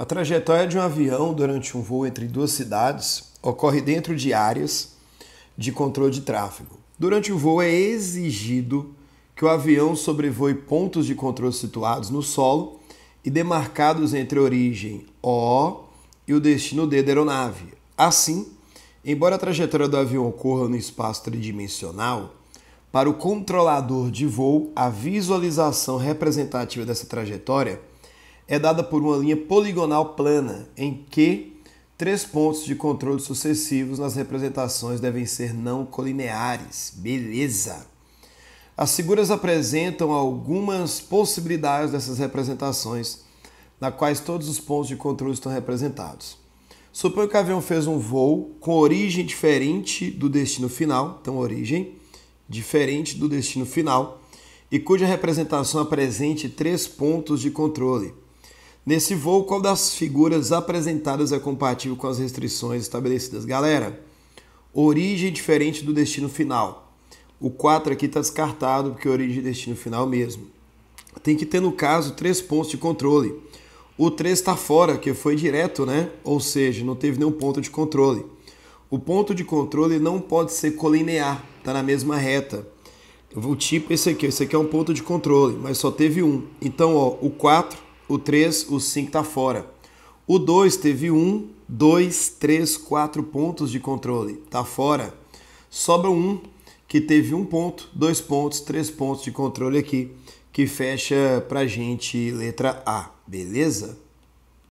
A trajetória de um avião durante um voo entre duas cidades ocorre dentro de áreas de controle de tráfego. Durante o voo é exigido que o avião sobrevoe pontos de controle situados no solo e demarcados entre a origem O e o destino D da aeronave. Assim, embora a trajetória do avião ocorra no espaço tridimensional, para o controlador de voo, a visualização representativa dessa trajetória é dada por uma linha poligonal plana, em que três pontos de controle sucessivos nas representações devem ser não colineares. Beleza! As figuras apresentam algumas possibilidades dessas representações, na quais todos os pontos de controle estão representados. Suponho que o avião fez um voo com origem diferente do destino final, então origem diferente do destino final, e cuja representação apresente três pontos de controle. Nesse voo, qual das figuras apresentadas é compatível com as restrições estabelecidas? Galera, origem diferente do destino final. O 4 aqui está descartado, porque é origem e destino final mesmo. Tem que ter, no caso, três pontos de controle. O 3 está fora, que foi direto, né? Ou seja, não teve nenhum ponto de controle. O ponto de controle não pode ser colinear, está na mesma reta. Eu vou tipo esse aqui, esse aqui é um ponto de controle, mas só teve um. Então, ó, o 4 o 3, o 5 está fora. O 2 teve 1, 2, 3, 4 pontos de controle, está fora. Sobra um que teve um ponto, dois pontos, três pontos de controle aqui, que fecha para gente letra A, beleza?